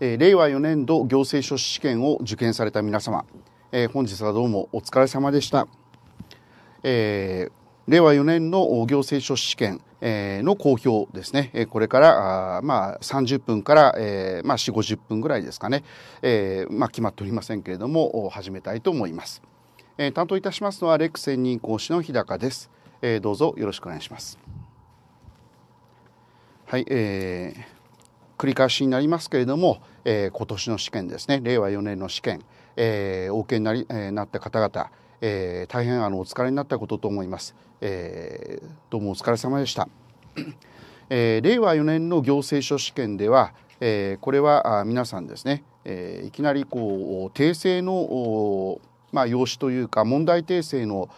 え令和4年度行政書士試験を受験された皆様、え本日はどうもお疲れ様でした、えー、令和4年の行政書士試験の公表ですね、これからあまあ30分から、えまあ、4 50分ぐらいですかね、えまあ、決まっておりませんけれども始めたいと思います、え担当いたしますのはレック専任講師の日高です、えどうぞよろしくお願いしますはい、えー繰り返しになりますけれども、えー、今年の試験ですね令和4年の試験、えー、お受けになり、えー、なった方々、えー、大変あのお疲れになったことと思います、えー、どうもお疲れ様でした、えー、令和4年の行政書試験では、えー、これはあ皆さんですね、えー、いきなりこう訂正のまあ、用紙というか問題訂正の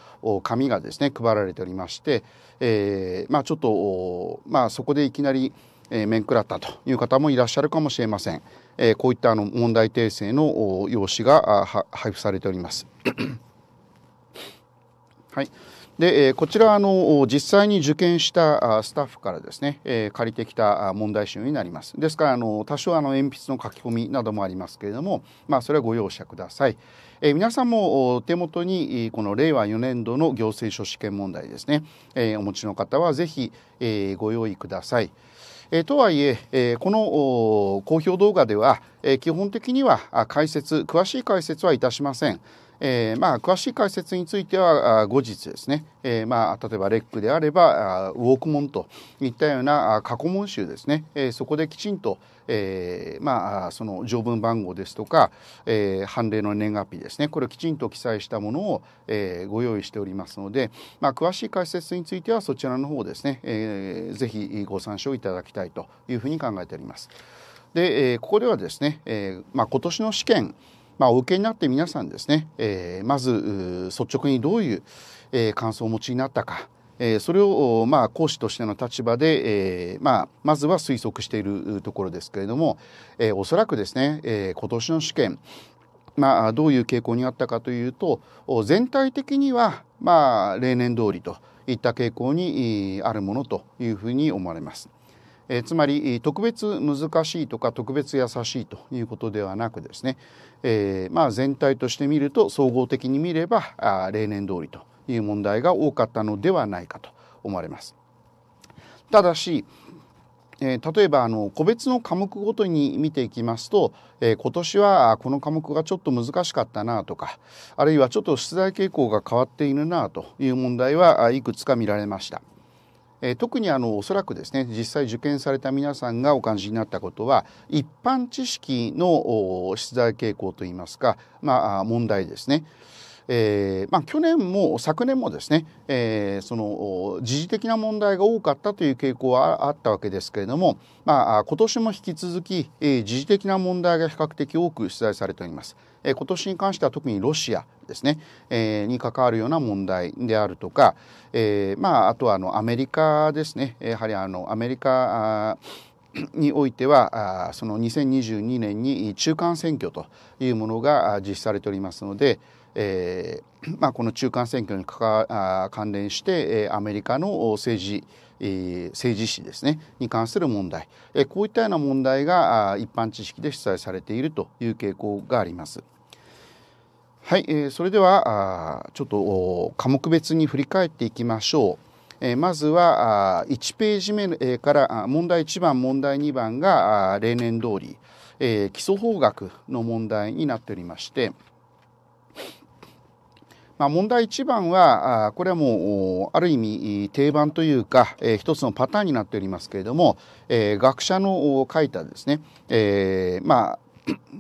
紙がですね配られておりまして、えーまあ、ちょっと、まあ、そこでいきなり、え面食らったという方もいらっしゃるかもしれません。えこういったあの問題訂正の用紙が配布されております。はい。で、えこちらあの実際に受験したスタッフからですね、え借りてきた問題集になります。ですからあの多少あの鉛筆の書き込みなどもありますけれども、まあ、それはご容赦ください。え皆さんも手元にこの令和4年度の行政書試験問題ですね、えお持ちの方はぜひ、えご用意ください。えとはいええこの公表動画では、え基本的には解説詳しい解説はいたしません。えー、まあ、詳しい解説については後日ですね、えー、まあ、例えばレックであればウォークモンといったような過去問集ですね、えー、そこできちんと、えまあ、その条文番号ですとか、え判例の年月日ですねこれをきちんと記載したものを、えご用意しておりますので、まあ、詳しい解説についてはそちらの方ですね、えー、ぜひご参照いただきたいというふうに考えております。で、えここではですね、えまあ、今年の試験まあ、お受けになって皆さんですね、えー、まず率直にどういう、えー、感想をお持ちになったか、えー、それを、まあ、講師としての立場で、えーまあ、まずは推測しているところですけれども、えー、おそらくですね、えー、今年の試験、まあ、どういう傾向にあったかというと全体的には、まあ、例年通りといった傾向にあるものというふうに思われます。えつまり特別難しいとか特別優しいということではなくですね、えー、まあ、全体として見ると総合的に見ればあ例年通りという問題が多かったのではないかと思われます。ただし、えー、例えばあの個別の科目ごとに見ていきますと、えー、今年はこの科目がちょっと難しかったなとかあるいはちょっと出題傾向が変わっているなという問題はいくつか見られました。え特にあのおそらくですね実際受験された皆さんがお感じになったことは一般知識の出題傾向といいますか、まあ、問題ですね、えーまあ、去年も昨年もですね、えー、その時事的な問題が多かったという傾向はあったわけですけれども、まあ、今年も引き続き、えー、時事的な問題が比較的多く出題されております。えー、今年に関しては特にロシアですね、えー、に関わるような問題であるとか、えーまあ、あとはあのアメリカですねやはりあのアメリカにおいてはその2022年に中間選挙というものが実施されておりますので、えーまあ、この中間選挙に関連して、えー、アメリカの政治えー、政治史ですねに関する問題、えー、こういったような問題があ一般知識で記載されているという傾向があります。はい、えー、それではあちょっと科目別に振り返っていきましょう。えー、まずはあ1ページ目から問題1番問題2番があ例年通り、えー、基礎法学の問題になっておりまして、まあ、問題一番は、これはもう、ある意味定番というか、えー、一つのパターンになっておりますけれども、えー、学者の書いたですね、えー、まあ、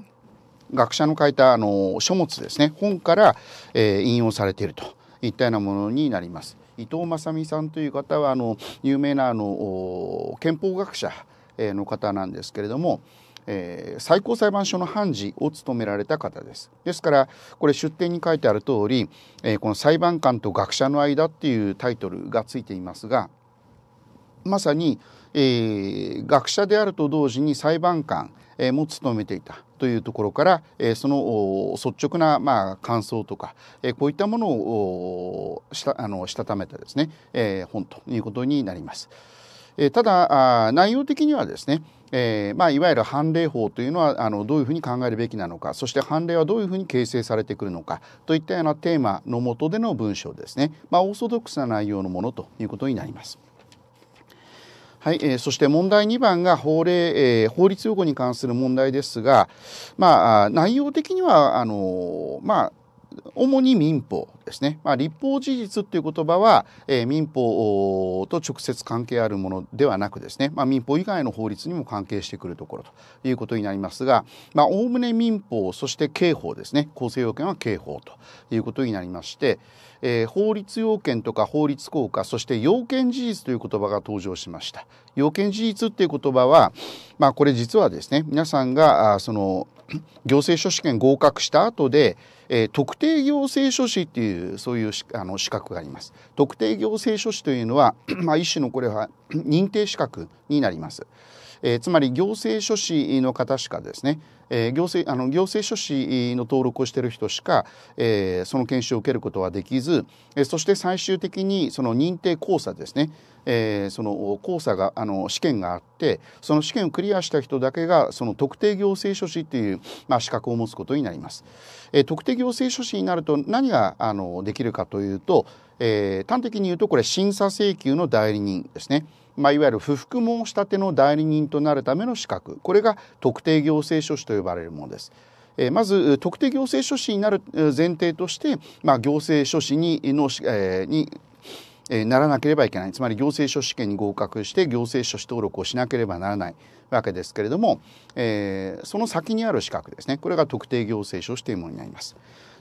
学者の書いたあの書物ですね、本から、えー、引用されているといったようなものになります。伊藤正美さんという方は、あの、有名なあの、憲法学者の方なんですけれども、えー、最高裁判所の判事を務められた方です。ですから、これ出典に書いてある通り、えー、この裁判官と学者の間っていうタイトルがついていますが、まさに、えー、学者であると同時に裁判官も務めていたというところからその率直なまあ感想とかこういったものをしたあのしたためたですね本ということになります。ただ内容的にはですねえーまあ、いわゆる判例法というのはあのどういうふうに考えるべきなのかそして判例はどういうふうに形成されてくるのかといったようなテーマのもとでの文章ですね、まあ、オーソドックスな内容のものということになります。はい、えー、そして問題2番が法令、えー、法律用語に関する問題ですが、まあ、内容的にはあの、まあ、主に民法ですね、まあ、立法事実という言葉は、えー、民法と直接関係あるものではなくですね、まあ、民法以外の法律にも関係してくるところということになりますがおおむね民法そして刑法ですね構成要件は刑法ということになりまして、えー、法律要件とか法律効果そして要件事実という言葉が登場しました要件事実っていう言葉は、まあ、これ実はですね皆さんがあその行政書士試験合格した後で、えー、特定行政書士っていううそういうあの資格があります。特定行政書士というのは、まあ、一種のこれは 認定資格になります。えー、つまり行政書士の方しかですね、えー、行政あの行政書士の登録をしている人しか、えー、その研修を受けることはできず、えー、そして最終的にその認定考座ですね、えー、その考座があの試験があってその試験をクリアした人だけがその特定行政書士という、まあ、資格を持つことになります。えー、特定行政書士になると何があのできるかというとえー、端的に言うとこれ審査請求の代理人ですね。まあ、いわゆる不服申し立ての代理人となるための資格これが特定行政書士と呼ばれるものです。まず特定行政書士になる前提として、まあ、行政書士にの、えー、にならなければいけないつまり行政書士試験に合格して行政書士登録をしなければならないわけですけれども、えー、その先にある資格ですねこれが特定行政書士というものになります。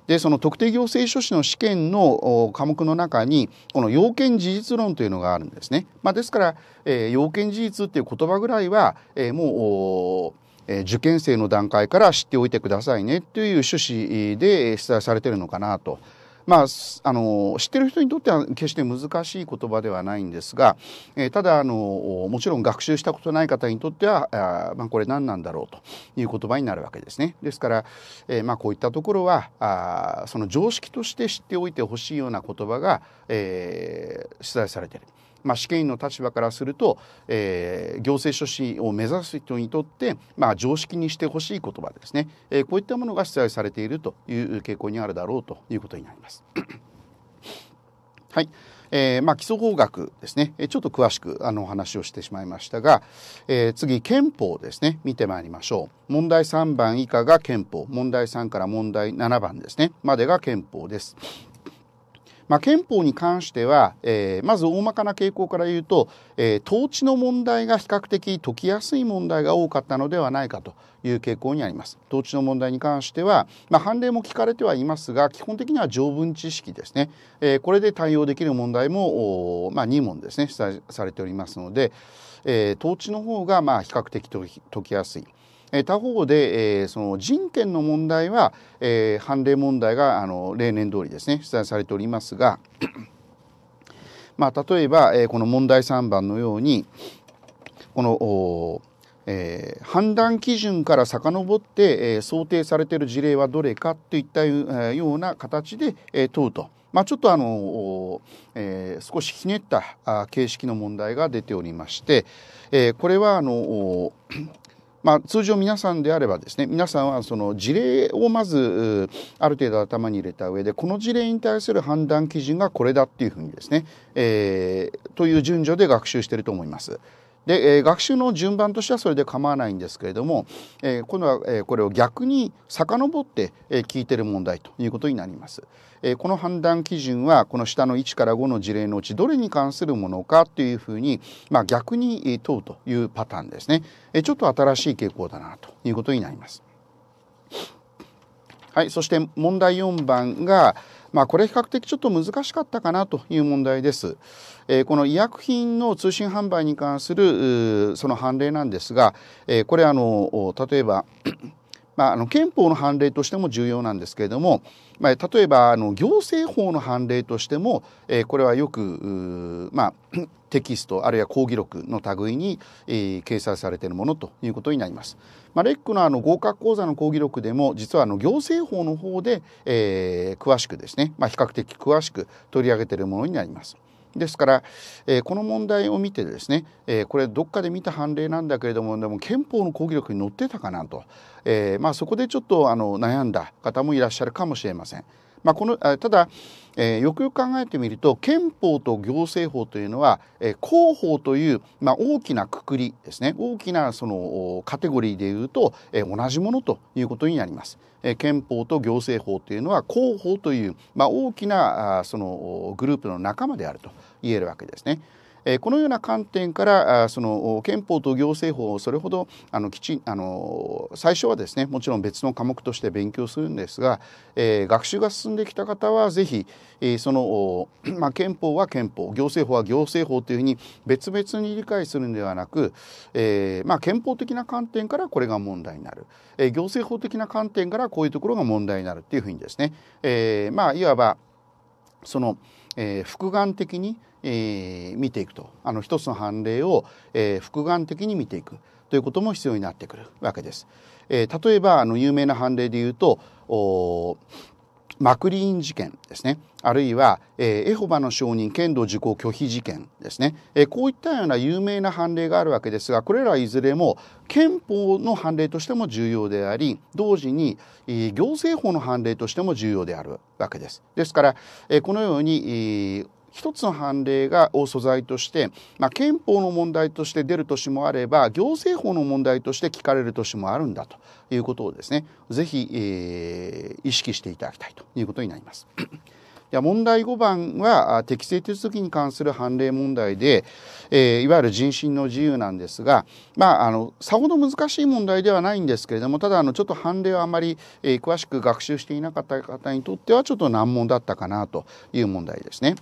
でその特定行政書士の試験の科目の中にこの要件事実論というのがあるんですね。まあ、ですから、えー、要件事実っていう言葉ぐらいは、えー、もうえ受験生の段階から知っておいてくださいねという趣旨で出題されてるのかなとまあ、あの、知ってる人にとっては決して難しい言葉ではないんですが、えただ、あの、もちろん学習したことない方にとっては、あまあ、これ何なんだろうという言葉になるわけですね。ですから、えまあ、こういったところは、あその常識として知っておいてほしいような言葉が、えー、出題されている。まあ、試験員の立場からすると、えー、行政書士を目指す人にとって、まあ、常識にしてほしい言葉ですね、えー、こういったものが出題されているという傾向にあるだろうということになります。はい、えー、まあ、基礎法学ですね、えちょっと詳しくあのお話をしてしまいましたが、えー、次、憲法ですね、見てまいりましょう。問題3番以下が憲法、問題3から問題7番ですね、までが憲法です。まあ、憲法に関しては、えー、まず大まかな傾向から言うと、えー、統治の問題が比較的解きやすい問題が多かったのではないかという傾向にあります。統治の問題に関しては、まあ、判例も聞かれてはいますが基本的には条文知識ですね、えー、これで対応できる問題も、まあ、2問ですねされておりますので、えー、統治の方がまあ比較的解きやすい。他方で、えー、その人権の問題は、えー、判例問題があの例年通りですね出題されておりますが まあ、例えば、えー、この問題3番のようにこのえー、判断基準から遡って、えー、想定されている事例はどれかといったような形で、えー、問うと、まあ、ちょっとあの、えー、少しひねった形式の問題が出ておりまして、えー、これはあのまあ、通常皆さんであればですね皆さんはその事例をまずある程度頭に入れた上でこの事例に対する判断基準がこれだっていうふうにですね、えー、という順序で学習してると思います。で、えー、学習の順番としてはそれで構わないんですけれども、えー、今度は、えー、これを逆に遡って、えー、聞いてる問題ということになります。えー、この判断基準はこの下の1から5の事例のうちどれに関するものかというふうに、まあ、逆に問うというパターンですね、えー、ちょっと新しい傾向だなということになります。はい、そして問題4番が、まあ、これ比較的ちょっと難しかったかなという問題です。えこの医薬品の通信販売に関するその判例なんですが、えこれあの例えば まあ、あの憲法の判例としても重要なんですけれども、まあ、例えばあの行政法の判例としても、えー、これはよく、まあ、テキストあるいは講義録の類に、えー、掲載されているものということになります。まあ、レックのあの合格講座の講義録でも実はあの行政法の方で、えー、詳しくですね、まあ、比較的詳しく取り上げているものになります。ですから、えー、この問題を見てですね、えー、これどっかで見た判例なんだけれどもでも憲法の講義力に載ってたかなと、えー、まあ、そこでちょっとあの悩んだ方もいらっしゃるかもしれません。まあ、このただえー、よくよく考えてみると憲法と行政法というのは、えー、広報という、まあ、大きなくくりですね大きなそのカテゴリーでいうと、えー、同じものということになります。え憲法と行政法というのは広報という、まあ、大きなあそのグループの仲間であると言えるわけですね。このような観点からその憲法と行政法をそれほどあのきちんあの最初はですねもちろん別の科目として勉強するんですが、学習が進んできた方は是非、その、まあ、憲法は憲法行政法は行政法というふうに別々に理解するんではなく、まあ、憲法的な観点からこれが問題になる、行政法的な観点からこういうところが問題になるっていうふうにですね、まあいわばそのえー、複眼的に、えー、見ていくとあの一つの判例を、えー、複眼的に見ていくということも必要になってくるわけです。えー、例えばあの有名な判例で言うとマクリーン事件ですねあるいは、えー、エホバの証人剣道受講拒否事件ですね、えー、こういったような有名な判例があるわけですがこれらいずれも憲法の判例としても重要であり同時に、えー、行政法の判例としても重要であるわけです。ですから、えー、このように、えー一つの判例がを素材として、まあ、憲法の問題として出る年もあれば行政法の問題として聞かれる年もあるんだということをですね是非、えー、意識していただきたいということになります。問題5番は適正手続きに関する判例問題で、えー、いわゆる人身の自由なんですが、まあ、あのさほど難しい問題ではないんですけれどもただあのちょっと判例はあまり、えー、詳しく学習していなかった方にとってはちょっと難問だったかなという問題ですね。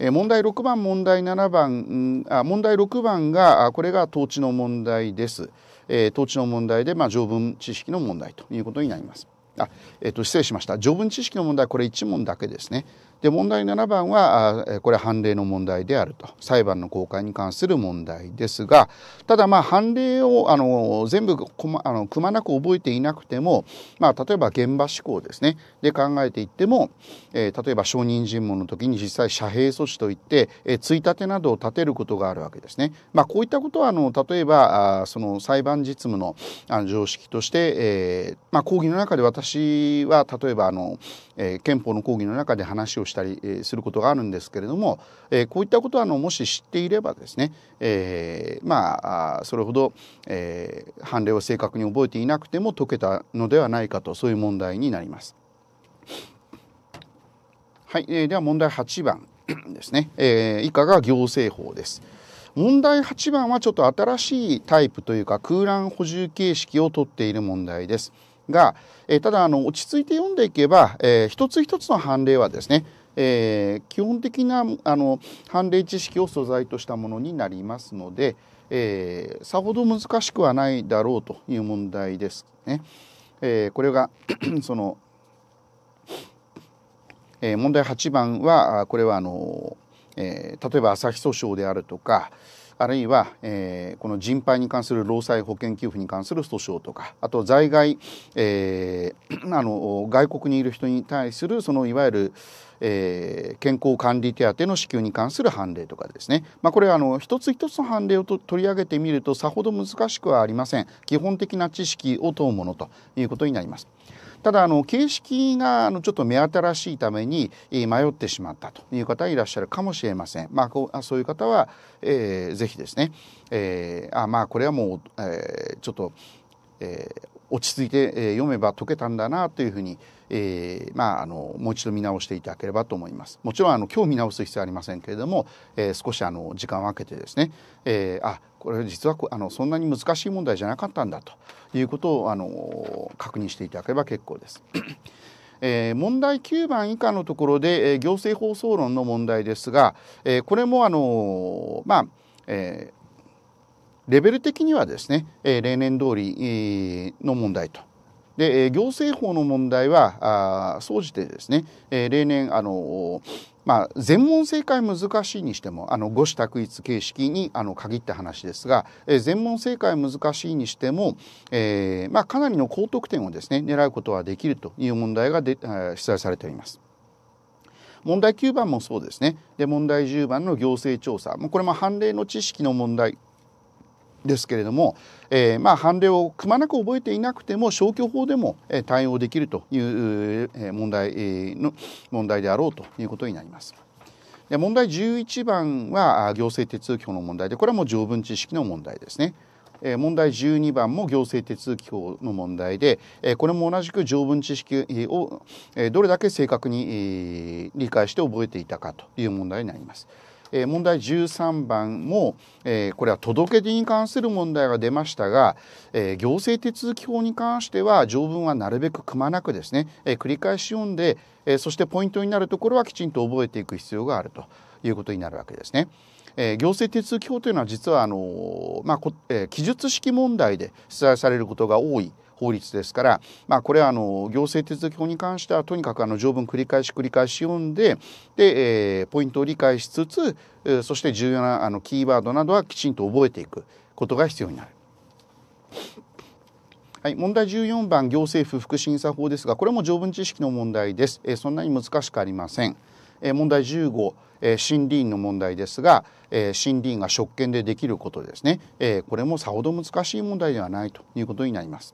問題6番問題7番あ問題6番がこれが統治の問題です、えー、統治の問題で、まあ、条文知識の問題ということになります。あ、えっ、ー、と、失礼しました。条文知識の問題はこれ1問だけですね。で問題7番はこれ判例の問題であると裁判の公開に関する問題ですがただまあ判例をあの全部こ、ま、あのくまなく覚えていなくても、まあ、例えば現場思考ですねで考えていっても、えー、例えば証人尋問の時に実際遮蔽措置といって、えー、ついたてなどを立てることがあるわけですね。まあ、こういったことはあの例えばあその裁判実務のあの常識として、えーまあ、講義の中で私は例えばあの、えー、憲法の講義の中で話をしたりすることがあるんですけれども、えこういったことはあのもし知っていればですね、えまあそれほど、え判例を正確に覚えていなくても解けたのではないかとそういう問題になります。はい、えー、では問題8番ですね、え以下が行政法です。問題8番はちょっと新しいタイプというか空欄補充形式をとっている問題ですが、えただあの落ち着いて読んでいけば、えー、一つ一つの判例はですねえー、基本的なあの判例知識を素材としたものになりますので、えー、さほど難しくはないだろうという問題ですね。えー、これが その、えー、問題8番はこれはあの、えー、例えば朝日訴訟であるとかあるいは、えー、この人肺に関する労災保険給付に関する訴訟とかあと在外、えー、あの外国にいる人に対するそのいわゆるえー、健康管理手当の支給に関する判例とかですね、まあ、これはあの一つ一つの判例を取り上げてみるとさほど難しくはありません基本的な知識を問うものということになります。ただあの形式があのちょっと目新しいために迷ってしまったという方いらっしゃるかもしれません。まあこうそういう方は、えー、ぜひですね、えー、あまあこれはもう、えー、ちょっと、えー、落ち着いて、読めば解けたんだなというふうに、えー、まあ、あのもう一度見直していただければと思います。もちろんあの今日見直す必要はありませんけれども、えー、少しあの時間を空けてですね、えー、あこれ実はあのそんなに難しい問題じゃなかったんだということをあの確認していただければ結構です。えー、問題9番以下のところで、えー、行政放送論の問題ですが、えー、これもあのまあ、えーレベル的にはですね、え例年通りの問題と。で行政法の問題は総じてですね、え例年あのまあ、全問正解難しいにしてもあの五種択一形式にあの限った話ですが、えー、全問正解難しいにしても、えーまあ、かなりの高得点をですね狙うことはできるという問題がで、えー、出題されております。問題9番もそうですねで問題10番の行政調査もうこれも判例の知識の問題ですけれども、えー、まあ判例をくまなく覚えていなくても消去法でも対応できるという問題の問題であろうということになります。で問題11番は行政手続き法の問題でこれはもう条文知識の問題ですね。問題12番も行政手続き法の問題でこれも同じく条文知識をどれだけ正確に理解して覚えていたかという問題になります。え問題13番も、えこれは届け出に関する問題が出ましたが、え行政手続き法に関しては条文はなるべくくまなくですね、え繰り返し読んで、えそしてポイントになるところはきちんと覚えていく必要があるということになるわけですね。え行政手続き法というのは実はあの、まあ、え記述式問題で出題されることが多い法律ですから、まあ、これはあの行政手続法に関してはとにかくあの条文繰り返し繰り返し読んでで、えー、ポイントを理解しつつ、そして重要なあのキーワードなどはきちんと覚えていくことが必要になる。はい、問題14番行政府福審査法ですがこれも条文知識の問題です、えー、そんなに難しくありません。えー、問題15えー、森林の問題ですが、えー、森林が職権でできることですね、えー、これもさほど難しい問題ではないということになります。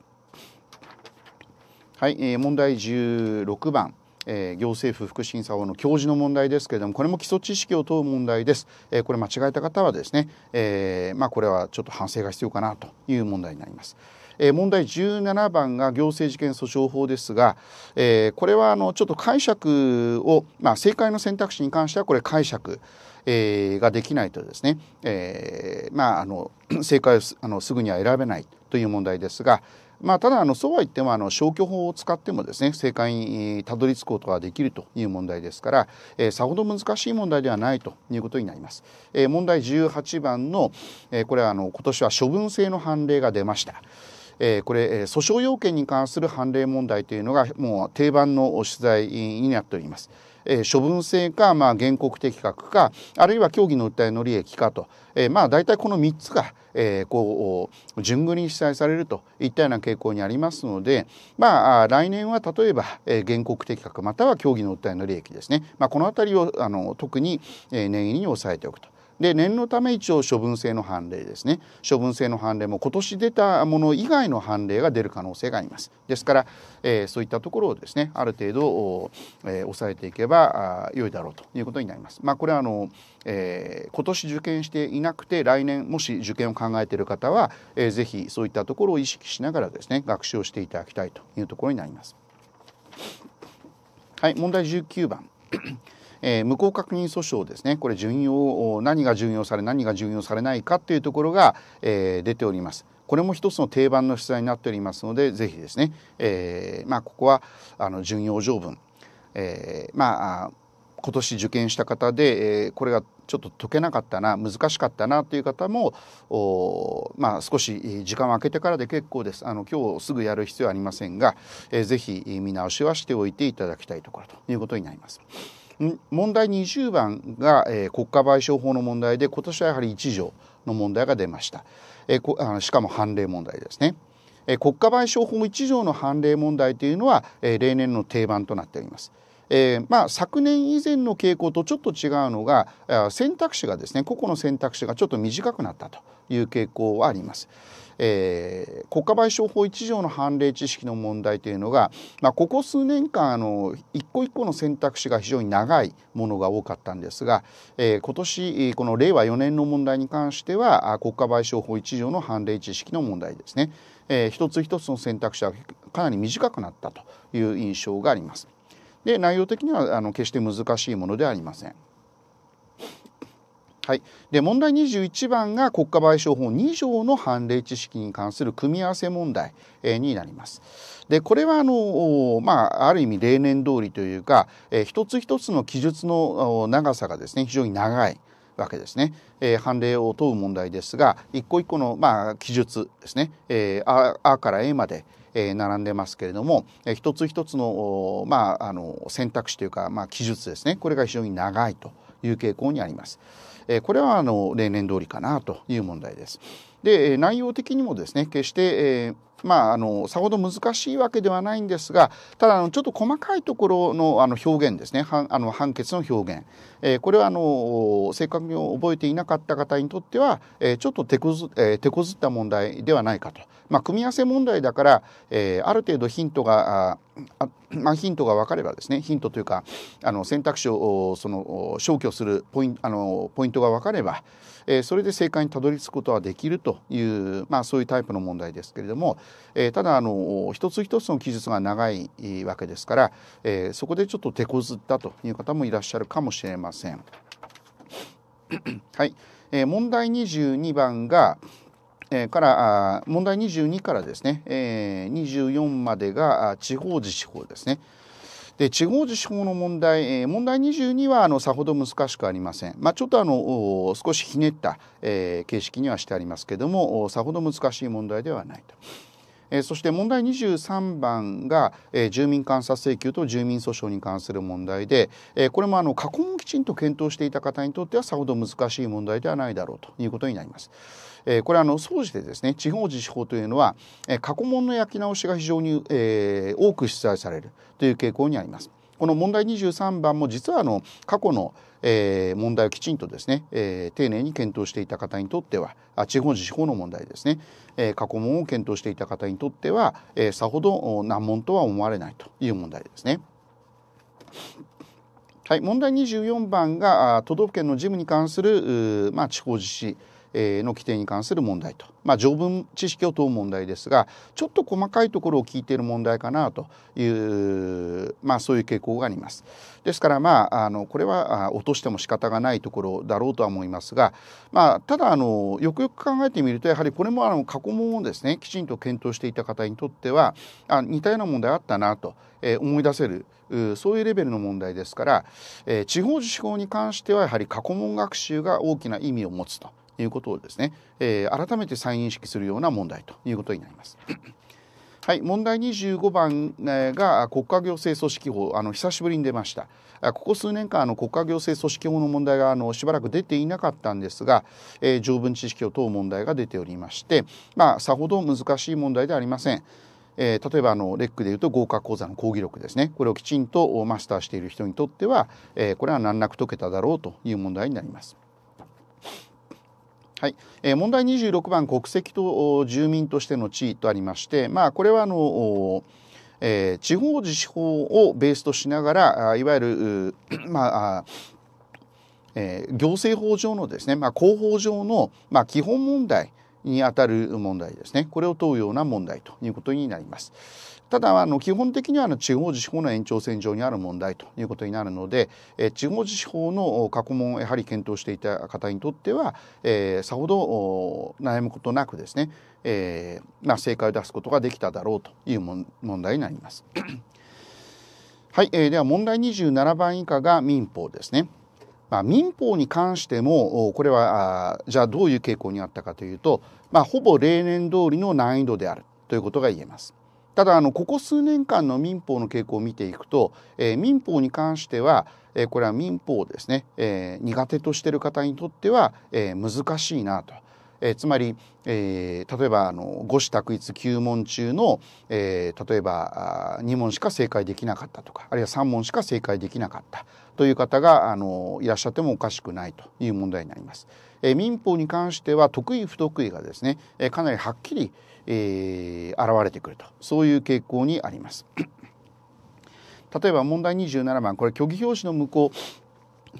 はい、えー、問題16番。えー、行政府福祉審査法の教授の問題ですけれどもこれも基礎知識を問う問題です、えー、これ間違えた方はですね、えー、まあ、これはちょっと反省が必要かなという問題になります。え問題17番が行政事件訴訟法ですが、えこれはあのちょっと解釈を、まあ、正解の選択肢に関してはこれ解釈、ができないとですね、えまあ、あの正解をあのすぐには選べないという問題ですが、まあ、ただあのそうは言ってもあの消去法を使ってもですね正解にたどり着くことができるという問題ですから、えー、さほど難しい問題ではないということになります。えー、問題18番の、えー、これはあの今年は処分制の判例が出ました。えー、これ、えー、訴訟要件に関する判例問題というのがもう定番の取材になっております。えー、処分制か、まあ、原告的確か、あるいは協議の訴えの利益かと、えー、まあ、大体この3つが、えー、こう、順繰りに記載されるといったような傾向にありますので、まあ、来年は例えば、えー、原告的確または協議の訴えの利益ですね。まあ、このあたりを、あの、特に、えー、念入りに抑えておくと。で念のため一応処分制の判例ですね処分制の判例も今年出たもの以外の判例が出る可能性がありますですから、えー、そういったところをですねある程度、えー、抑えていけば良いだろうということになります。まあ、これはあの、えー、今年受験していなくて来年もし受験を考えている方は、えー、ぜひそういったところを意識しながらですね学習をしていただきたいというところになります。はい問題19番えー、無効確認訴訟ですねこれ順用何が順用され何が順用されないかというところが、えー、出ております。これも一つの定番の取材になっておりますのでぜひですね、えー、まあ、ここはあの順用条文、えー、まあ今年受験した方で、えー、これがちょっと解けなかったな難しかったなという方もまあ、少し時間を空けてからで結構ですあの今日すぐやる必要はありませんが、えー、ぜひ見直しはしておいていただきたいところということになります。問題20番が、えー、国家賠償法の問題で今年はやはり1条の問題が出ました、えー、こあのしかも判例問題ですね、えー、国家賠償法1条の判例問題というのは、えー、例年の定番となっておりますえーまあ、昨年以前の傾向とちょっと違うのが選択肢がですね個々の選択肢がちょっと短くなったという傾向はあります。えー、国家賠償法1条の判例知識の問題というのが、まあ、ここ数年間あの一個一個の選択肢が非常に長いものが多かったんですが、えー、今年この令和4年の問題に関しては国家賠償法1条の判例知識の問題ですね、えー、一つ一つの選択肢はかなり短くなったという印象があります。で内容的にはあの決して難しいものではありません。はい、で問題21番が国家賠償法2条の判例知識に関する組み合わせ問題、になります。でこれはあの、まあ、ある意味例年通りというか、一つ一つの記述の長さがですね非常に長い。わけですね、えー、判例を問う問題ですが一個一個の、まあ、記述ですね、えー、ああから A まで、並んでますけれども、一つ一つの,、まあ、あの選択肢というか、まあ、記述ですねこれが非常に長いという傾向にあります。えこれはあの例年通りかなという問題です。で内容的にもですね決して、えまあ、あのさほど難しいわけではないんですがただあのちょっと細かいところのあの表現ですねはあの判決の表現、えー、これはあの正確に覚えていなかった方にとっては、えー、ちょっと手こず,、えー、手こずった問題ではないかとまあ、組み合わせ問題だから、えー、ある程度ヒントがあまあ、ヒントが分かればですねヒントというかあの選択肢をその消去するポインあのポイントが分かれば、えー、それで正解にたどり着くことはできるという、まあ、そういうタイプの問題ですけれども、えー、ただあの一つ一つの記述が長いわけですから、えー、そこでちょっと手こずったという方もいらっしゃるかもしれません。はい、え問題22番が「から問題22からですね24までが地方自治法ですね。で地方自治法の問題、問題22はあのさほど難しくありません、まあ、ちょっとあの少しひねった、形式にはしてありますけどもさほど難しい問題ではないと。そして問題23番が、住民監査請求と住民訴訟に関する問題で、これもあの過去もをきちんと検討していた方にとってはさほど難しい問題ではないだろうということになります。えー、これあの総じてですね地方自治法というのは、え過去問の焼き直しが非常に、え多く出題されるという傾向にあります。この問題23番も実はあの過去の、え問題をきちんとですね、え丁寧に検討していた方にとってはあ地方自治法の問題ですね、え過去問を検討していた方にとっては、えさほど難問とは思われないという問題ですね。はい、問題24番が都道府県の事務に関する、まあ、地方自治の規定に関する問題と、まあ、条文知識を問う問題ですがちょっと細かいところを聞いている問題かなという、まあ、そういう傾向があります。ですから、まあ、あのこれは落としても仕方がないところだろうとは思いますが、まあ、ただあのよくよく考えてみるとやはりこれもあの過去問をですねきちんと検討していた方にとってはあ似たような問題あったなと、え思い出せるそういうレベルの問題ですから、え地方自治法に関してはやはり過去問学習が大きな意味を持つということをですね、えー、改めて再認識するような問題ということになります。はい、問題25番が国家行政組織法あの久しぶりに出ましたここ数年間あの国家行政組織法の問題があのしばらく出ていなかったんですが、えー、条文知識を問う問題が出ておりまして、まあ、さほど難しい問題ではありません。えー、例えばあのレックでいうと合格講座の講義録ですねこれをきちんとマスターしている人にとっては、えー、これは難なく解けただろうという問題になります。はい、問題26番国籍と住民としての地位とありまして、まあ、これはあの、えー、地方自治法をベースとしながらいわゆる、まあえー、行政法上のですね、まあ、広報上の、まあ、基本問題にあたる問題ですねこれを問うような問題ということになります。ただあの基本的にはあの地方自治法の延長線上にある問題ということになるので、え地方自治法の過去問をやはり検討していた方にとっては、えー、さほど悩むことなくですね、えー、まあ、正解を出すことができただろうという問題になります。はい、えー、では問題27番以下が民法ですね。まあ、民法に関してもこれはじゃあどういう傾向にあったかというと、まあ、ほぼ例年通りの難易度であるということが言えます。ただあのここ数年間の民法の傾向を見ていくと、えー、民法に関しては、えー、これは民法をですね、えー、苦手としてる方にとっては、えー、難しいなと。えー、つまり、えー、例えばあの五子択一9問中の、えー、例えば2問しか正解できなかったとかあるいは3問しか正解できなかったという方があのいらっしゃってもおかしくないという問題になります。えー、民法に関しては得意不得意がですね、えー、かなりはっきり、えー、現れてくるとそういう傾向にあります。例えば問題27番これ虚偽表示の無効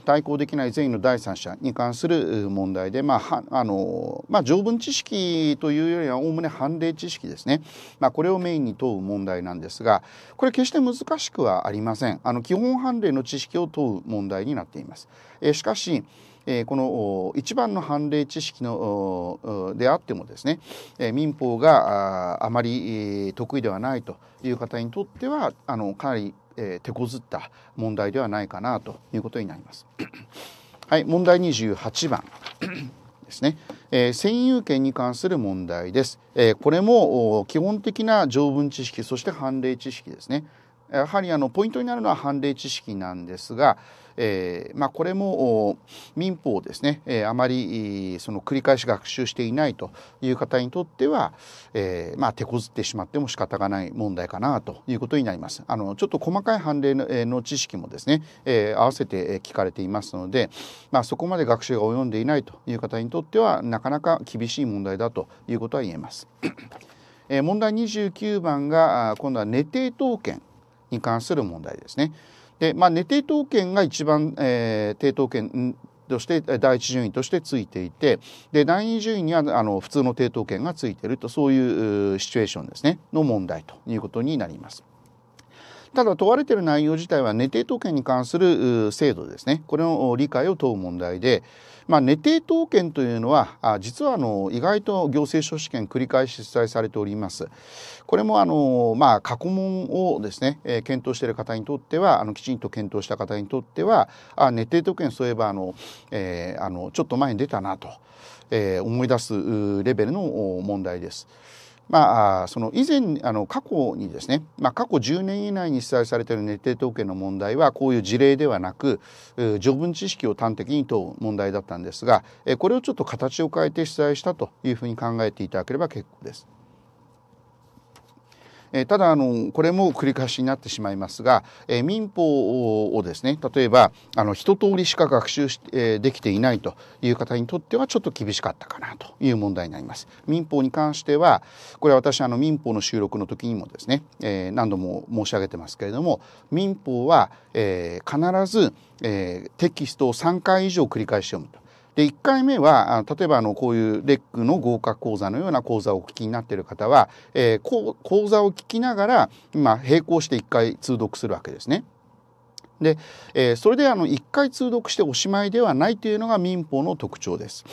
対抗できない善意の第三者に関する問題で、まあ、あの、まあ、条文知識というよりは、おおむね判例知識ですね。まあ、これをメインに問う問題なんですが、これ決して難しくはありません。あの、基本判例の知識を問う問題になっています。えしかし、えこの一番の判例知識のであってもですね、え民法があまり得意ではないという方にとってはあのかなり、え手こずった問題ではないかなということになります。はい、問題28番。ですね、えー、占有権に関する問題です、えー、これも基本的な条文知識そして判例知識ですねやはりあのポイントになるのは判例知識なんですが、えー、まあ、これも民法ですね、えー、あまりその繰り返し学習していないという方にとっては、えー、まあ、手こずってしまっても仕方がない問題かなということになります。あのちょっと細かい判例の知識もですね、え合わせて聞かれていますので、まあ、そこまで学習が及んでいないという方にとってはなかなか厳しい問題だということは言えます。問題29番が今度は寝て当権に関する問題ですね。で、まあ、寝定当権が一番、えー、定当権として第一順位としてついていてで第二順位にはあの普通の抵当権がついてるとそういうシチュエーションですねの問題ということになります。ただ問われている内容自体は寝定当権に関する制度ですねこれの理解を問う問題で、まあ、寝定統研というのは実はあの意外と行政書士験繰り返し出題されております。これもあの、まあ、過去問をですね、えー、検討している方にとってはあのきちんと検討した方にとってはあ寝定統研そういえばあの、えー、あのちょっと前に出たなと、えー、思い出すレベルの問題です。まあ、その以前あの過去にですね、まあ、過去10年以内に被災されている熱定統計の問題はこういう事例ではなく序文知識を端的に問う問題だったんですがこれをちょっと形を変えて被災したというふうに考えていただければ結構です。えただあのこれも繰り返しになってしまいますが、え民法をですね例えばあの一通りしか学習し、えできていないという方にとってはちょっと厳しかったかなという問題になります。民法に関してはこれは私あの民法の収録の時にもですね、え何度も申し上げてますけれども民法は、え必ず、えテキストを3回以上繰り返し読むと。で、1回目は、例えばあの、こういうレックの合格講座のような講座をお聞きになっている方は、えー、講座を聞きながら、今、並行して1回通読するわけですね。で、えー、それであの、1回通読しておしまいではないというのが民法の特徴です。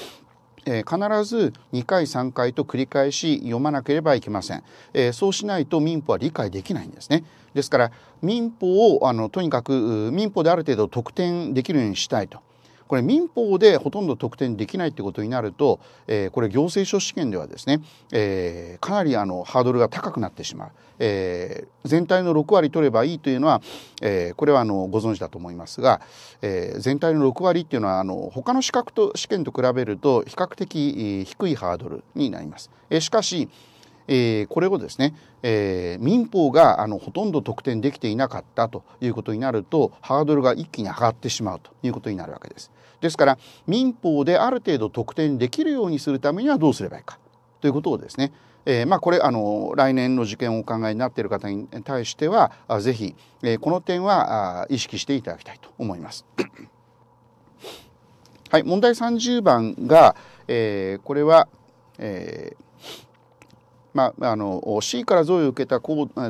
えー、必ず2回3回と繰り返し読まなければいけません、えー、そうしないと民法は理解できないんですねですから民法をあのとにかく民法である程度特典できるようにしたいとこれ民法でほとんど得点できないってことになると、えー、これ行政書試験ではですね、えー、かなりあのハードルが高くなってしまう、えー、全体の6割取ればいいというのは、えー、これはあのご存知だと思いますが、えー、全体の6割っていうのはあの他の資格と試験と比べると比較的低いハードルになります。えー、しかしえー、これをですね、えー、民法があのほとんど得点できていなかったということになるとハードルが一気に上がってしまうということになるわけです。ですから民法である程度特典できるようにするためにはどうすればいいかということをですね、えー、まあ、これあの来年の受験をお考えになっている方に対しては是非、えー、この点は意識していただきたいと思います。はい、問題30番が、えー、これは、えーまあ、あの C から贈与を受けた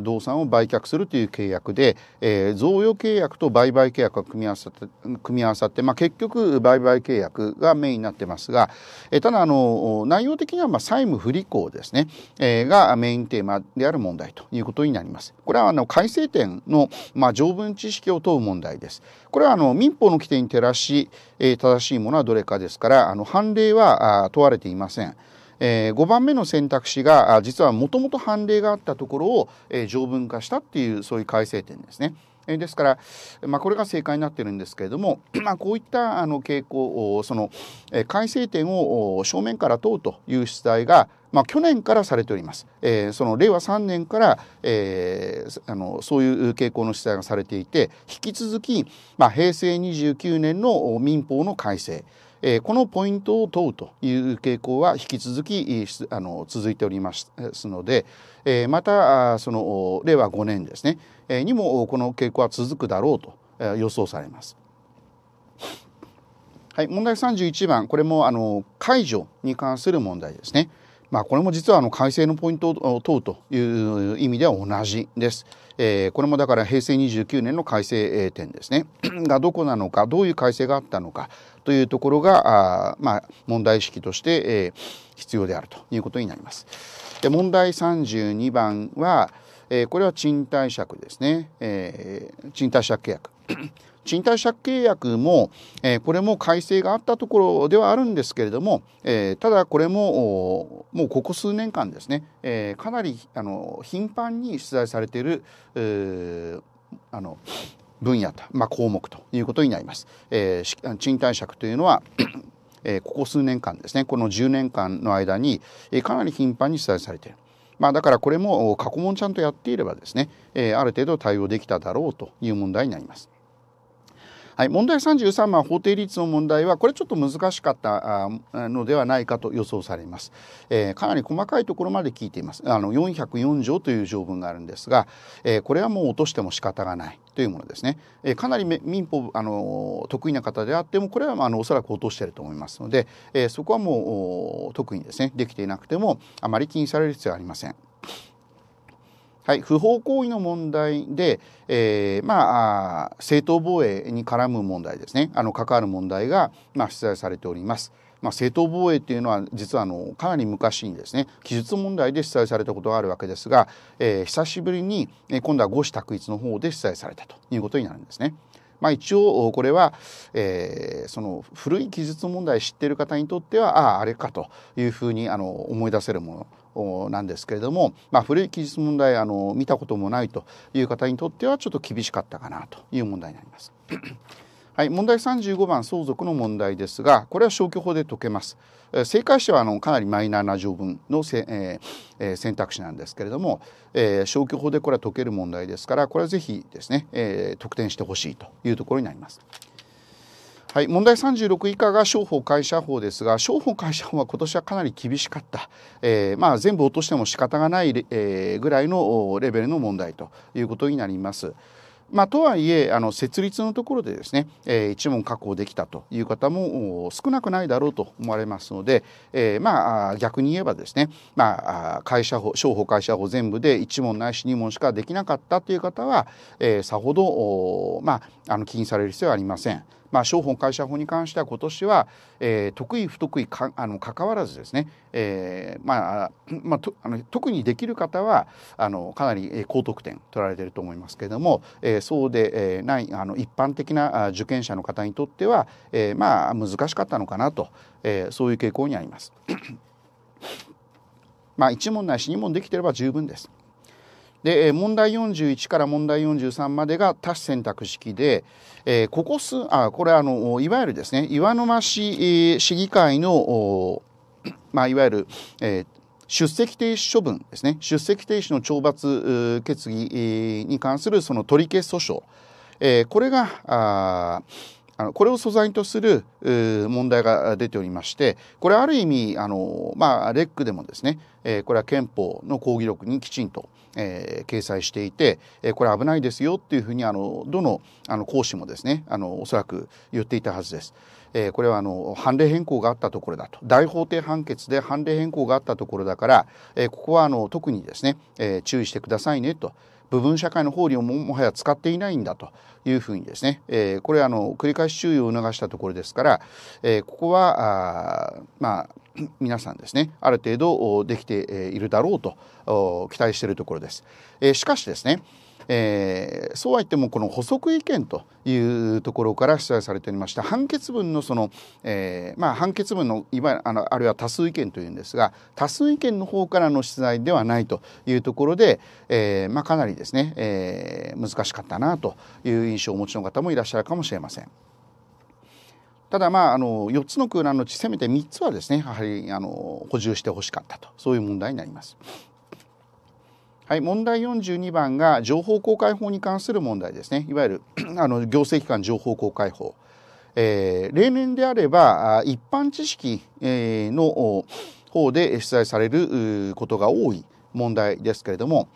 動産を売却するという契約で、えー、贈与契約と売買契約が組み合わさって組み合わさって、まあ、結局売買契約がメインになってますが、えー、ただあの内容的にはまあ債務不履行ですね、えー、がメインテーマである問題ということになります。これはあの改正点の、まあ、条文知識を問う問題です。これはあの民法の規定に照らし、えー、正しいものはどれかですからあの判例は問われていません。えー、5番目の選択肢が実はもともと判例があったところを、えー、条文化したっていうそういう改正点ですね。ですから、まあ、これが正解になってるんですけれども、まあ、こういったあの傾向その、改正点を正面から問うという出題が、まあ、去年からされております、えー、その令和3年から、えー、あのそういう傾向の出題がされていて引き続き、まあ、平成29年の民法の改正このポイントを問うという傾向は引き続きあの続いておりますので、またその令和5年ですね、にもこの傾向は続くだろうと、予想されます。はい、問題31番これもあの解除に関する問題ですね。まあ、これも実はあの改正のポイントを問うという意味では同じです。えー、これもだから平成29年の改正点ですね がどこなのかどういう改正があったのかというところが、まあ、問題意識として、え必要であるということになります。で問題32番は、えこれは賃貸借ですね、え賃貸借契約。賃貸借契約も、えこれも改正があったところではあるんですけれども、えただこれももうここ数年間ですね、えかなりあの頻繁に出題されているあの分野と、まあ、項目ということになります。えー、賃貸借というのは えー、ここ数年間ですね、この10年間の間に、えー、かなり頻繁に取材されている。まあ、だからこれも過去問ちゃんとやっていればですね、えー、ある程度対応できただろうという問題になります。はい、問題33番法定率の問題はこれちょっと難しかったのではないかと予想されます、えー、かなり細かいところまで聞いていますあの404条という条文があるんですが、えー、これはもう落としても仕方がないというものですね、えー、かなり民法あの得意な方であってもこれはあのおそらく落としていると思いますので、えそこはもう特にですねできていなくてもあまり気にされる必要はありません。はい、不法行為の問題で、えー、まあ、正当防衛に絡む問題ですね、あの、関わる問題が、まあ、出題されております。まあ、正当防衛というのは実はあのかなり昔にですね記述問題で出題されたことがあるわけですが、えー、久しぶりに、えー、今度は五子択一の方で出題されたということになるんですね。まあ、一応これは、えー、その古い記述問題を知っている方にとってはあああれかというふうにあの思い出せるものなんですけれども、まあ、古い記述問題あの見たこともないという方にとってはちょっと厳しかったかなという問題になります。はい、問題35番相続の問題ですがこれは消去法で解けます。正解者はあのかなりマイナーな条文のせ、えー、選択肢なんですけれども、えー、消去法でこれは解ける問題ですからこれはぜひですね、えー、得点してほしいというところになります。はい、問題36以下が商法会社法ですが商法会社法は今年はかなり厳しかった、えー、まあ、全部落としても仕方がない、えー、ぐらいのレベルの問題ということになります。まあ、とはいえあの設立のところでですね、えー、一問確保できたという方も少なくないだろうと思われますので、えー、まあ逆に言えばですね、まあ、会社法商法会社法全部で1問ないし2問しかできなかったという方は、えー、さほどまあ、あの気にされる必要はありません。まあ、商法会社法に関しては今年は、えー、得意不得意かあの関わらずですね、えー、まあ、まあ、とあの特にできる方はあのかなり高得点取られてると思いますけれども、えー、そうで、えー、ないあの一般的な受験者の方にとっては、えー、まあ難しかったのかなと、えー、そういう傾向にあります。まあ1問ないし2問できてれば十分です。で問題41から問題43までが多種選択式で、えー、ここ数あこれあのいわゆるですね岩沼市市議会の、まあ、いわゆる、えー、出席停止処分ですね出席停止の懲罰決議に関するその取り消し訴訟、えー、これがああのこれを素材とする問題が出ておりましてこれある意味あの、まあ、レックでもですね、えー、これは憲法の抗議録にきちんと、えー、掲載していて、えー、これ危ないですよっていうふうにあのどのあの講師もですねあのおそらく言っていたはずです。えこれはあの判例変更があったところだと大法廷判決で判例変更があったところだから、えここはあの特にですね、え注意してくださいねと部分社会の法理をもはや使っていないんだというふうにですね、えー、これあの繰り返し注意を促したところですから、えー、ここはあまあ 皆さんですねある程度できているだろうと期待しているところです。えー、しかしですねえー、そうは言ってもこの補足意見というところから出題されておりました判決文のその、えー、まあ、判決文のいわあのあるいは多数意見というんですが多数意見の方からの出題ではないというところで、えー、まあ、かなりですね、え難しかったなという印象をお持ちの方もいらっしゃるかもしれません。ただまああの4つの空欄のうちせめて3つはですねやはりあの補充してほしかったとそういう問題になります。はい、問題42番が情報公開法に関する問題ですね。いわゆる あの行政機関情報公開法。えー、例年であれば一般知識の方で出題されることが多い問題ですけれども、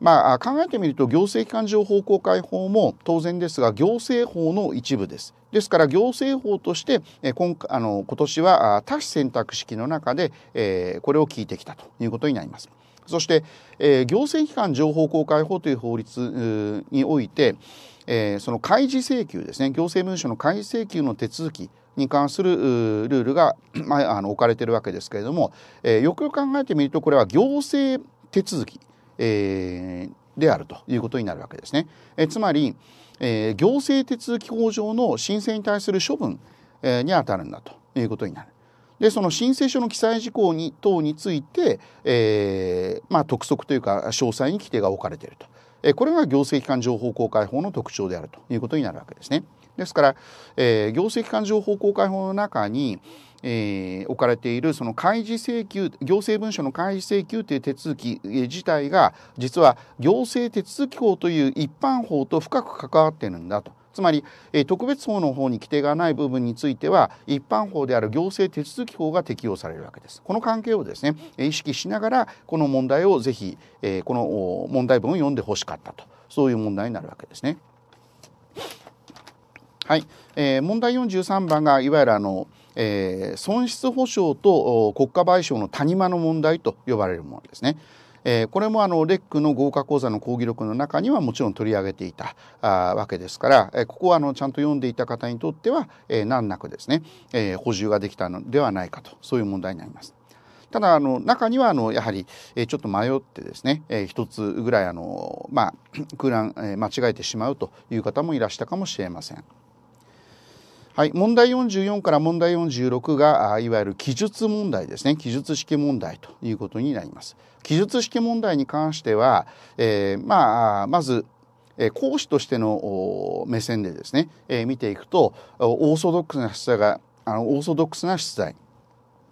まあ、考えてみると行政機関情報公開法も当然ですが行政法の一部です。ですから行政法として今あの今年は多種選択式の中で、これを聞いてきたということになります。そして、えー、行政機関情報公開法という法律において、えー、その開示請求ですね行政文書の開示請求の手続きに関するルールが、まあ、あの置かれているわけですけれども、えー、よくよく考えてみるとこれは行政手続き、えー、であるということになるわけですね。えー、つまり、えー、行政手続き法上の申請に対する処分、えー、に当たるんだということになる。でその申請書の記載事項に等について、えーまあ、督促というか詳細に規定が置かれていると、えー、これが行政機関情報公開法の特徴であるということになるわけですね。ですから、えー、行政機関情報公開法の中に、えー、置かれているその開示請求行政文書の開示請求という手続き自体が実は行政手続き法という一般法と深く関わっているんだとつまり、え特別法の方に規定がない部分については一般法である行政手続き法が適用されるわけです。この関係をですね意識しながらこの問題をぜひ、えこの問題文を読んでほしかったとそういう問題になるわけですね。はい、え問題43番がいわゆるあの、え損失補償と国家賠償の谷間の問題と呼ばれるものですね。えー、これもあのレックの合格講座の講義録の中にはもちろん取り上げていたあわけですから、えー、ここはあのちゃんと読んでいた方にとっては、えー、難なくですね、えー、補充ができたのではないかとそういう問題になります。ただあの中にはあのやはり、ちょっと迷ってですね、一つぐらいあの、まあ、空欄、間違えてしまうという方もいらしたかもしれません。はい、問題44から問題46がいわゆる記述問題ですね記述式問題ということになります。記述式問題に関しては、えー、まあ、まず講師としての目線でですね、えー、見ていくとオーソドックスな出題があのオーソドックスな出題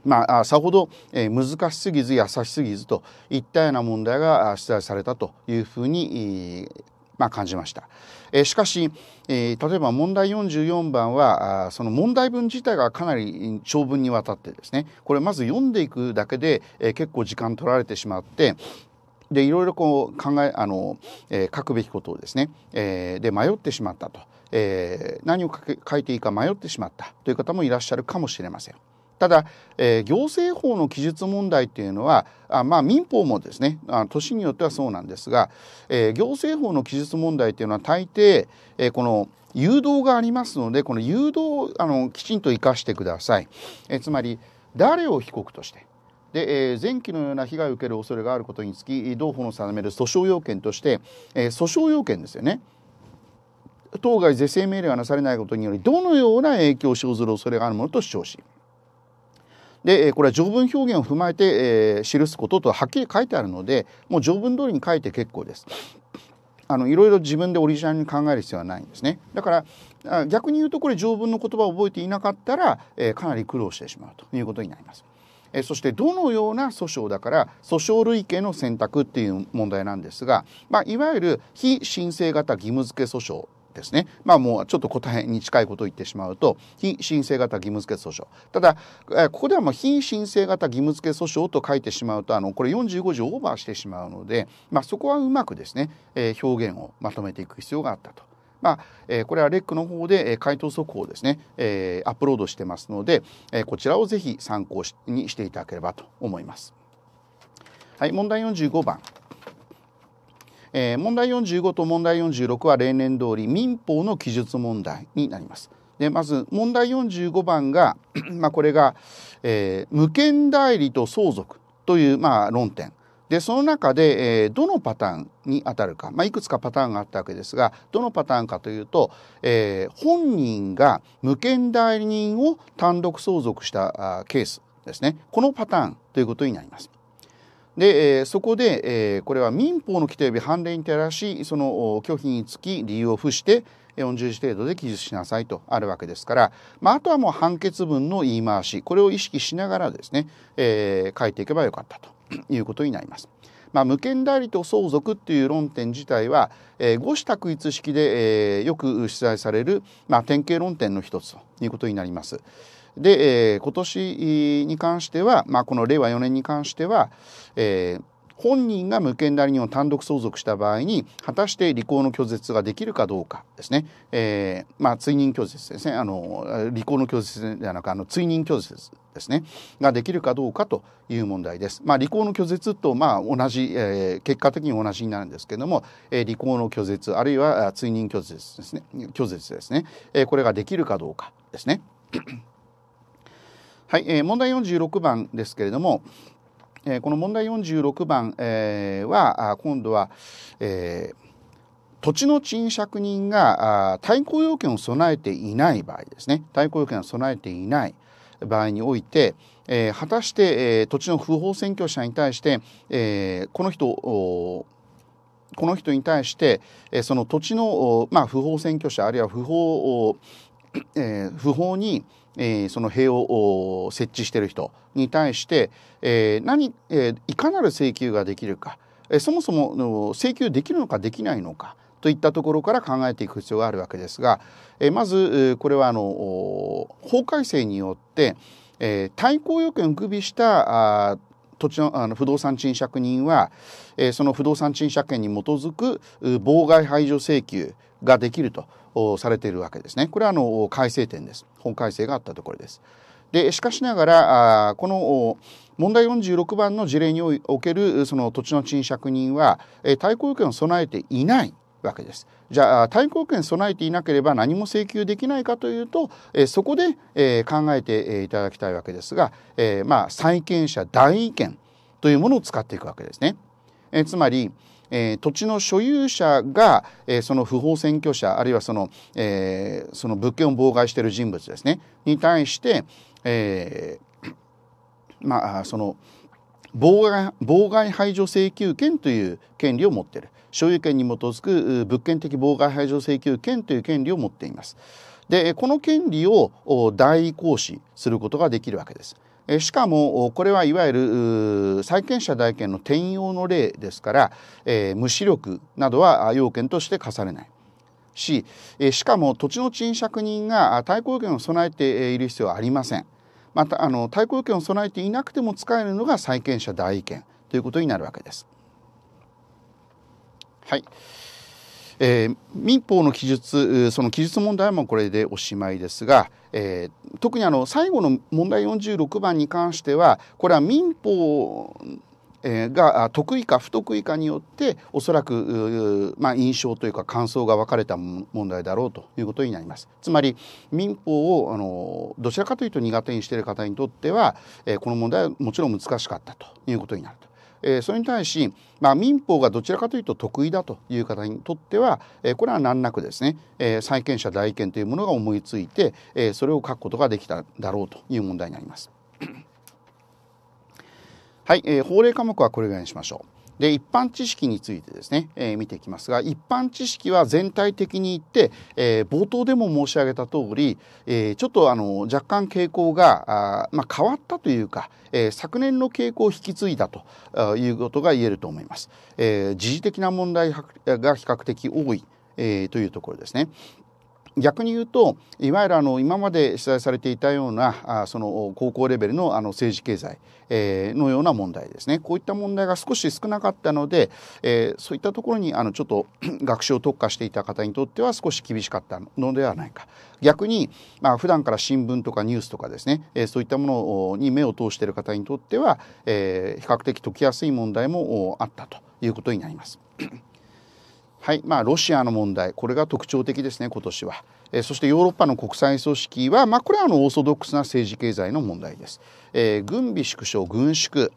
まあ、さほど、えー、難しすぎず優しすぎずといったような問題が出題されたというふうに、えー、まあ、感じました。えしかし、えー、例えば問題44番はあその問題文自体がかなり長文にわたってですねこれまず読んでいくだけで、えー、結構時間取られてしまってでいろいろこう考えあの、えー、書くべきことをですね、えー、で迷ってしまったと、えー、何を書いていいか迷ってしまったという方もいらっしゃるかもしれません。ただ、えー、行政法の記述問題っていうのはあまあ民法もですねあ年によってはそうなんですが、えー、行政法の記述問題っていうのは大抵、えー、この誘導がありますのでこの誘導あのきちんと生かしてください、えつまり誰を被告としてで、えー、前期のような被害を受ける恐れがあることにつき同法の定める訴訟要件として、えー、訴訟要件ですよね当該是正命令がなされないことによりどのような影響を生ずる恐れがあるものと主張しで、これは条文表現を踏まえて、えー、記すこととはっきり書いてあるので、もう条文通りに書いて結構です。あのいろいろ自分でオリジナルに考える必要はないんですね。だから逆に言うとこれ条文の言葉を覚えていなかったら、えー、かなり苦労してしまうということになります。えー、そしてどのような訴訟だから訴訟類型の選択っていう問題なんですが、まあ、いわゆる非申請型義務付け訴訟ですね。まあもうちょっと答えに近いことを言ってしまうと、非申請型義務付け訴訟。ただ、えここではもう非申請型義務付け訴訟と書いてしまうと、あの、これ45条オーバーしてしまうので、まあそこはうまくですね、えー、表現をまとめていく必要があったと。まあ、えー、これはレックの方で、えー、回答速報ですね、えー、アップロードしてますので、えこちらをぜひ参考にしていただければと思います。はい、問題45番。えー、問題45と問題46は例年通り民法の記述問題になります。でまず問題45番が、まあ、これが、えー、無権代理と相続という、まあ、論点でその中で、えー、どのパターンに当たるか、まあ、いくつかパターンがあったわけですがどのパターンかというと、えー、本人が無権代理人を単独相続したあケースですねこのパターンということになります。で、えー、そこで、えー、これは民法の規定及び判例に照らし、その拒否につき理由を付して、40字程度で記述しなさいとあるわけですから、まあ、あとはもう判決文の言い回し、これを意識しながらですね、えー、書いていけばよかったと いうことになります。まあ、無権代理と相続っていう論点自体は、えー、五子択一式で、えー、よく出題される、まあ、典型論点の一つということになります。で、えー、今年に関しては、まあ、この令和4年に関しては、えー、本人が無権代理人を単独相続した場合に果たして履行の拒絶ができるかどうかですね、えー、まあ、追認拒絶ですねあの履行の拒絶ではなくあの追認拒絶ですねができるかどうかという問題です。まあ、履行の拒絶とまあ同じ、えー、結果的に同じになるんですけども、えー、履行の拒絶あるいは追認拒絶ですね拒絶ですね、えこれができるかどうかですね。はい、えー、問題46番ですけれども、えー、この問題46番、えー、は今度は、えー、土地の賃借人が対抗要件を備えていない場合ですね対抗要件を備えていない場合において、えー、果たして、えー、土地の不法占拠者に対して、えー、この人この人に対して、その土地の、まあ、不法占拠者あるいは不法、え不法に、えー、その塀を設置している人に対して、えー、何、えー、いかなる請求ができるか、えそもそも請求できるのかできないのかといったところから考えていく必要があるわけですが、えまずこれはあの法改正によって、え対抗要件を具備した土地のあの不動産賃借人は、えその不動産賃借権に基づく妨害排除請求ができるとされているわけですね。これはあの改正点です。本改正があったところです。でしかしながらこの問題46番の事例におけるその土地の賃借人は対抗権を備えていないわけです。じゃあ対抗権備えていなければ何も請求できないかというとそこで考えていただきたいわけですが、まあ、債権者代位権というものを使っていくわけですね。つまりえー、土地の所有者が、えー、その不法占拠者あるいはその,、えー、その物件を妨害している人物ですねに対して、えー、まあその妨害妨害排除請求権という権利を持っている所有権に基づく物件的妨害排除請求権という権利を持っています。でこの権利を代行使することができるわけです。しかもこれはいわゆる債権者代権の転用の例ですから、え無視力などは要件として課されないし、えしかも土地の賃借人が対抗権を備えている必要はありません。またあの対抗権を備えていなくても使えるのが債権者代権ということになるわけです。はい。えー、民法の記述その記述問題もこれでおしまいですが、えー、特にあの最後の問題46番に関してはこれは民法が得意か不得意かによっておそらく、まあ、印象というか感想が分かれた問題だろうということになりますつまり民法をあのどちらかというと苦手にしている方にとってはこの問題はもちろん難しかったということになると。えー、それに対し、まあ、民法がどちらかというと得意だという方にとっては、えー、これは難なくですね、えー、債権者代権というものが思いついて、えー、それを書くことができただろうという問題になります。はい、えー、法令科目はこれぐらいにしましょう。で、一般知識についてですね、えー、見ていきますが、一般知識は全体的に言って、えー、冒頭でも申し上げた通り、えー、ちょっとあの、若干傾向が、あまあ、変わったというか、え昨年の傾向を引き継いだということが言えると思います。え時事的な問題が比較的多い、えというところですね。逆に言うといわゆるあの今まで取材されていたようなあその高校レベルのあの政治経済、えー、のような問題ですねこういった問題が少し少なかったので、えー、そういったところにあのちょっと 学習を特化していた方にとっては少し厳しかったのではないか逆に、まあ普段から新聞とかニュースとかですね、えー、そういったものに目を通している方にとっては、えー、比較的解きやすい問題もあったということになります。はい、まあ、ロシアの問題、これが特徴的ですね、今年は。えー、そしてヨーロッパの国際組織は、まあ、これはあのオーソドックスな政治経済の問題です。えー、軍備縮小、軍縮。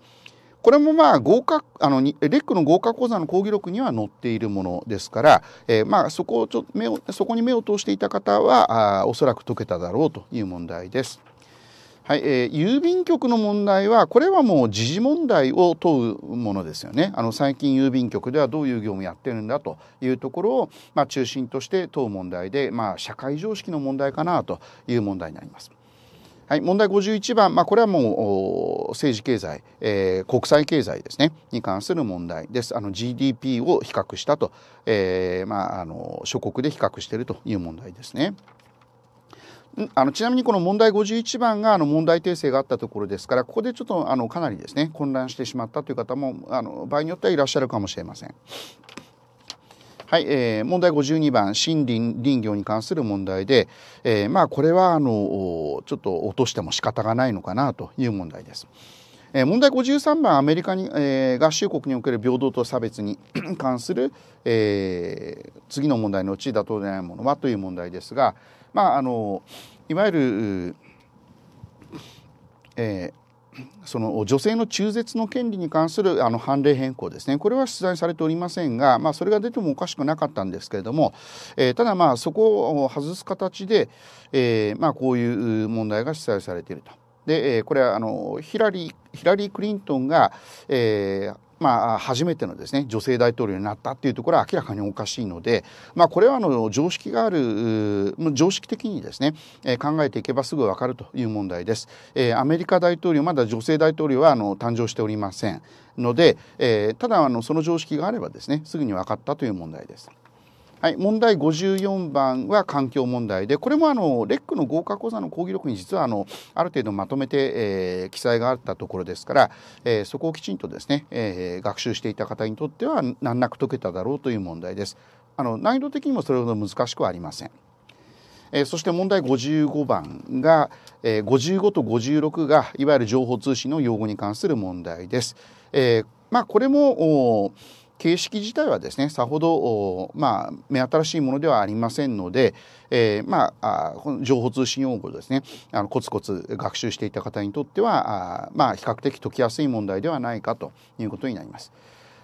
これもまあ合格あのレックの合格講座の講義録には載っているものですから、えまあそこをちょ目そこに目を通していた方はあおそらく解けただろうという問題です。はいえー、郵便局の問題はこれはもう時事問題を問うものですよねあの最近郵便局ではどういう業務やってるんだというところを、まあ、中心として問う問題で、まあ、社会常識の問題かなという問題になります。はい、問題51番、まあ、これはもう政治経済、えー、国際経済ですねに関する問題ですあの GDP を比較したと、えーまあ、あの諸国で比較しているという問題ですね。あのちなみにこの問題51番があの問題訂正があったところですからここでちょっとあのかなりですね混乱してしまったという方もあの場合によってはいらっしゃるかもしれません。はい、えー、問題52番森林林業に関する問題で、えー、まあこれはあのちょっと落としても仕方がないのかなという問題です。問題53番アメリカに、えー、合衆国における平等と差別に 関する、えー、次の問題のうち妥当でないものはという問題ですが、まあ、あのいわゆる、えー、その女性の中絶の権利に関するあの判例変更ですねこれは出題されておりませんが、まあ、それが出てもおかしくなかったんですけれども、えー、ただまあそこを外す形で、えーまあ、こういう問題が出題されていると。で、えー、これはあのヒラリー・ヒラリークリントンが、えー、まあ、初めてのですね女性大統領になったっていうところは明らかにおかしいので、まあ、これはあの常識がある常識的にですね、え考えていけばすぐ分かるという問題です、えアメリカ大統領まだ女性大統領はあの誕生しておりませんので、えただあのその常識があればですねすぐに分かったという問題です。はい、問題54番は環境問題でこれもあのレックの合格講座の講義録に実はあのある程度まとめて、えー、記載があったところですから、えー、そこをきちんとですね、えー、学習していた方にとっては難なく解けただろうという問題です。あの難易度的にもそれほど難しくはありません。えそして問題55番が、え55と56がいわゆる情報通信の用語に関する問題です。えまあ、これも形式自体はですねさほど、まあ、目新しいものではありませんので、えー、まあこの情報通信用語ですねあのコツコツ学習していた方にとってはあまあ比較的解きやすい問題ではないかということになります。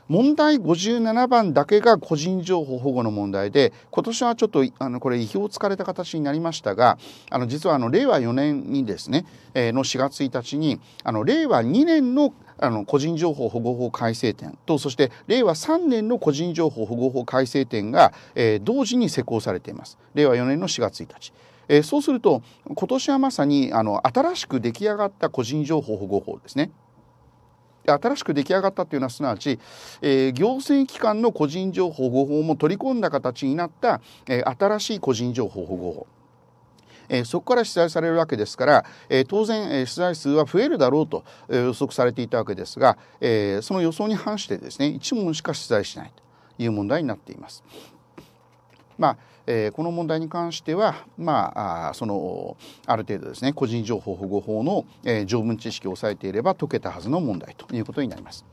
問題57番だけが個人情報保護の問題で今年はちょっとあのこれ意表をつかれた形になりましたがあの実はあの令和4年にですね、えー、の4月1日にあの令和2年のあの、個人情報保護法改正点と、そして令和3年の個人情報保護法改正点が、えー、同時に施行されています。令和4年の4月1日。えー、そうすると、今年はまさに、あの、新しく出来上がった個人情報保護法ですね。新しく出来上がったというのはすなわち、えー、行政機関の個人情報保護法も取り込んだ形になった、えー、新しい個人情報保護法えそこから取材されるわけですから、え当然、え取材数は増えるだろうと予測されていたわけですが、えその予想に反してですね1問しか取材しないという問題になっています。まあえー、この問題に関しては、まあ、そのある程度ですね個人情報保護法の、えー、条文知識を抑えていれば解けたはずの問題ということになります。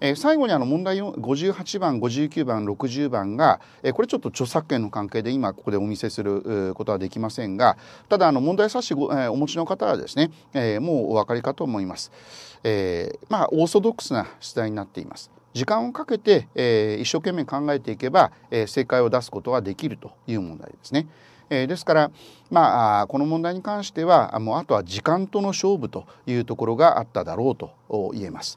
えー、最後にあの問題58番59番60番が、えー、これちょっと著作権の関係で今ここでお見せすることはできませんがただあの問題冊子えー、お持ちの方はですね、えー、もうお分かりかと思います。えー、まあオーソドックスな出題になっています。時間をかけて、えー、一生懸命考えていけば、えー、正解を出すことができるという問題ですね。えー、ですから、まあ、この問題に関してはもうあとは時間との勝負というところがあっただろうと言えます。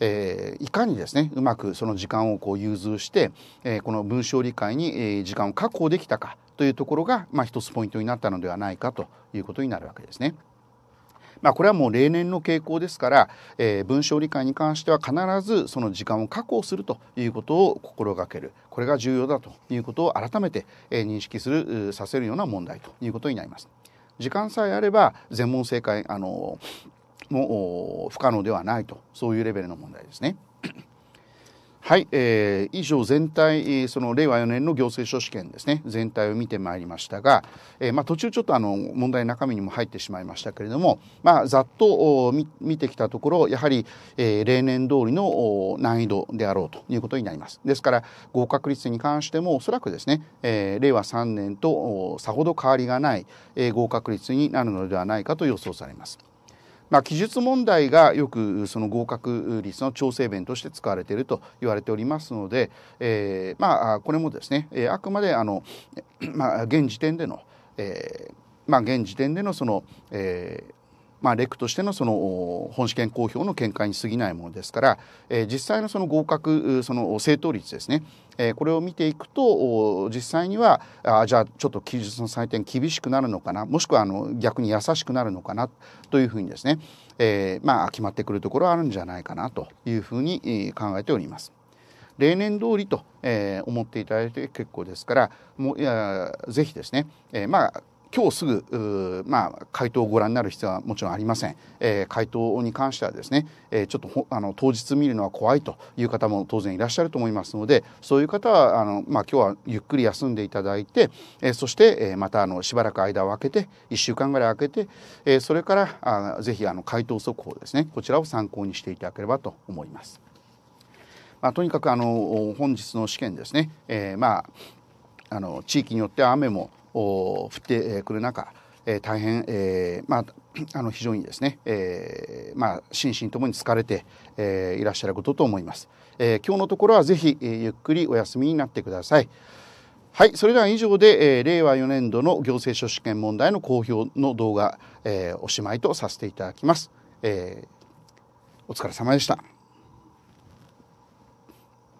えー、いかにですねうまくその時間をこう融通して、えー、この文章理解に、時間を確保できたかというところが、まあ、一つポイントになったのではないかということになるわけですね。まあ、これはもう例年の傾向ですから、えー、文章理解に関しては必ずその時間を確保するということを心がけるこれが重要だということを改めて、認識するさせるような問題ということになります。時間さえあれば全問正解あのも不可能ではないとそういうレベルの問題ですね。はい、えー、以上全体、その令和4年の行政書試験ですね、全体を見てまいりましたが、えー、まあ、途中ちょっとあの問題の中身にも入ってしまいましたけれども、まあ、ざっと見てきたところ、やはり、えー、例年通りの難易度であろうということになります。ですから、合格率に関してもおそらくですね、えー、令和3年とさほど変わりがない、え合格率になるのではないかと予想されます。まあ、記述問題がよくその合格率の調整弁として使われていると言われておりますので、えー、まあこれもですね、えー、あくまであの、まあ、現時点での、えーまあ、現時点でのその、えー、まあ、レクとしてのその本試験公表の見解に過ぎないものですから、えー、実際のその合格その正答率ですね、えー、これを見ていくと実際にはあじゃあちょっと記述の採点厳しくなるのかなもしくはあの逆に優しくなるのかなというふうにですね、えー、まあ決まってくるところはあるんじゃないかなというふうに考えております。例年通りと、えー、思っていただいて結構ですからもういやぜひですね、えー、まあ今日すぐ、まあ、回答をご覧になる必要はもちろんありません。えー、回答に関してはですね、えー、ちょっとあの当日見るのは怖いという方も当然いらっしゃると思いますので、そういう方は、あのまあ、今日はゆっくり休んでいただいて、えー、そして、えまたあのしばらく間を空けて、1週間ぐらい空けて、えそれからあぜひあの回答速報ですね、こちらを参考にしていただければと思います。まあ、とにかくあの本日の試験ですね、えまああの地域によっては雨も降ってくる中、えー、大変、えー、まあ、あの非常にですね、えー、まあ、心身ともに疲れて、えいらっしゃることと思います、え今日のところはぜひ、えゆっくりお休みになってくださいはい、それでは以上で、え令和4年度の行政書試験問題の公表の動画、えおしまいとさせていただきます、えお疲れ様でした。